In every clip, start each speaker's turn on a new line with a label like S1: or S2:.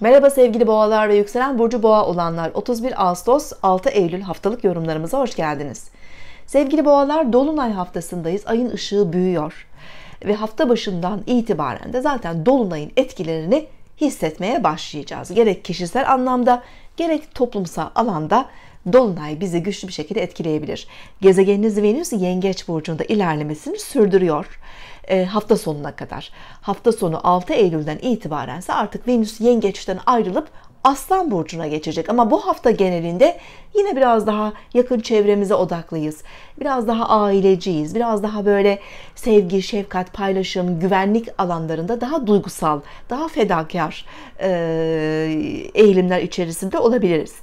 S1: Merhaba sevgili boğalar ve yükselen burcu boğa olanlar 31 Ağustos 6 Eylül haftalık yorumlarımıza hoş geldiniz. Sevgili boğalar dolunay haftasındayız. Ayın ışığı büyüyor. Ve hafta başından itibaren de zaten dolunayın etkilerini hissetmeye başlayacağız. Gerek kişisel anlamda gerek toplumsal alanda Dolunay bizi güçlü bir şekilde etkileyebilir. Gezegeniniz Venüs Yengeç Burcu'nda ilerlemesini sürdürüyor e, hafta sonuna kadar. Hafta sonu 6 Eylül'den itibaren ise artık Venüs Yengeç'ten ayrılıp Aslan burcuna geçecek ama bu hafta genelinde yine biraz daha yakın çevremize odaklıyız. Biraz daha aileciyiz. Biraz daha böyle sevgi, şefkat, paylaşım, güvenlik alanlarında daha duygusal, daha fedakar e, eğilimler içerisinde olabiliriz.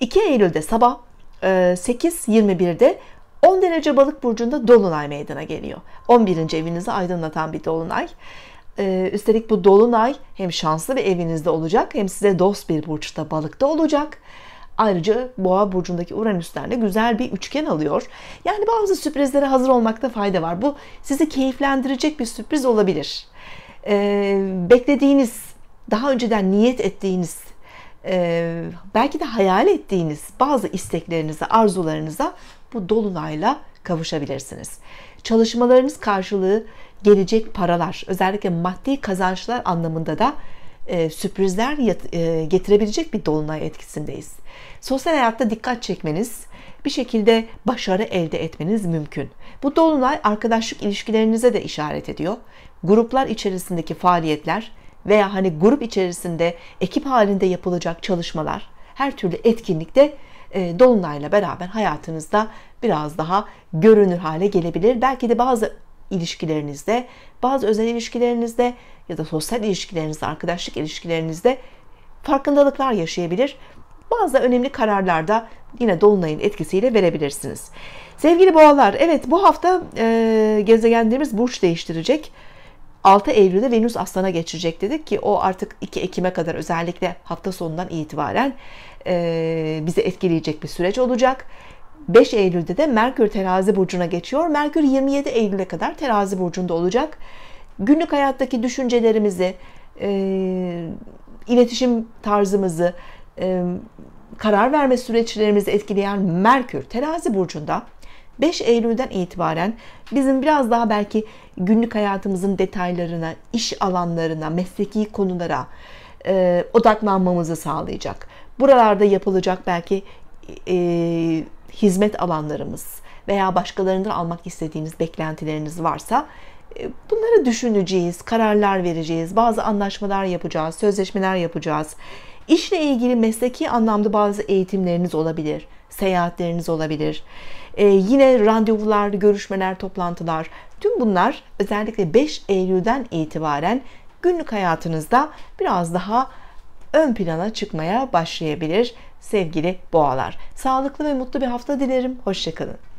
S1: 2 Eylül'de sabah e, 8.21'de 10 derece balık burcunda dolunay meydana geliyor. 11. evinizi aydınlatan bir dolunay. Ee, üstelik bu dolunay hem şanslı ve evinizde olacak hem size dost bir burçta balıkta olacak. Ayrıca Boğa burcundaki Uranüs'ten de güzel bir üçgen alıyor. Yani bazı sürprizlere hazır olmakta fayda var. Bu sizi keyiflendirecek bir sürpriz olabilir. Ee, beklediğiniz, daha önceden niyet ettiğiniz, e, belki de hayal ettiğiniz bazı isteklerinize, arzularınıza bu dolunayla kavuşabilirsiniz. Çalışmalarınız karşılığı gelecek paralar, özellikle maddi kazançlar anlamında da e, sürprizler e, getirebilecek bir dolunay etkisindeyiz. Sosyal hayatta dikkat çekmeniz, bir şekilde başarı elde etmeniz mümkün. Bu dolunay arkadaşlık ilişkilerinize de işaret ediyor. Gruplar içerisindeki faaliyetler veya hani grup içerisinde ekip halinde yapılacak çalışmalar, her türlü etkinlikte e, dolunayla beraber hayatınızda biraz daha görünür hale gelebilir. Belki de bazı ilişkilerinizde, bazı özel ilişkilerinizde ya da sosyal ilişkilerinizde, arkadaşlık ilişkilerinizde farkındalıklar yaşayabilir. Bazı önemli kararlarda yine dolunayın etkisiyle verebilirsiniz. Sevgili boğalar, evet bu hafta e, gezegenlerimiz burç değiştirecek. 6 Eylül'de Venüs Aslan'a geçecek dedik ki o artık 2 Ekim'e kadar özellikle hafta sonundan itibaren e, bizi etkileyecek bir süreç olacak. 5 Eylül'de de Merkür terazi burcuna geçiyor. Merkür 27 Eylül'e kadar terazi burcunda olacak. Günlük hayattaki düşüncelerimizi, e, iletişim tarzımızı, e, karar verme süreçlerimizi etkileyen Merkür terazi burcunda 5 Eylül'den itibaren bizim biraz daha belki günlük hayatımızın detaylarına, iş alanlarına, mesleki konulara e, odaklanmamızı sağlayacak. Buralarda yapılacak belki e, hizmet alanlarımız veya başkalarından almak istediğiniz beklentileriniz varsa e, bunları düşüneceğiz, kararlar vereceğiz, bazı anlaşmalar yapacağız, sözleşmeler yapacağız. İşle ilgili mesleki anlamda bazı eğitimleriniz olabilir, seyahatleriniz olabilir. Ee, yine randevular, görüşmeler, toplantılar. Tüm bunlar özellikle 5 Eylül'den itibaren günlük hayatınızda biraz daha ön plana çıkmaya başlayabilir sevgili boğalar. Sağlıklı ve mutlu bir hafta dilerim. Hoşçakalın.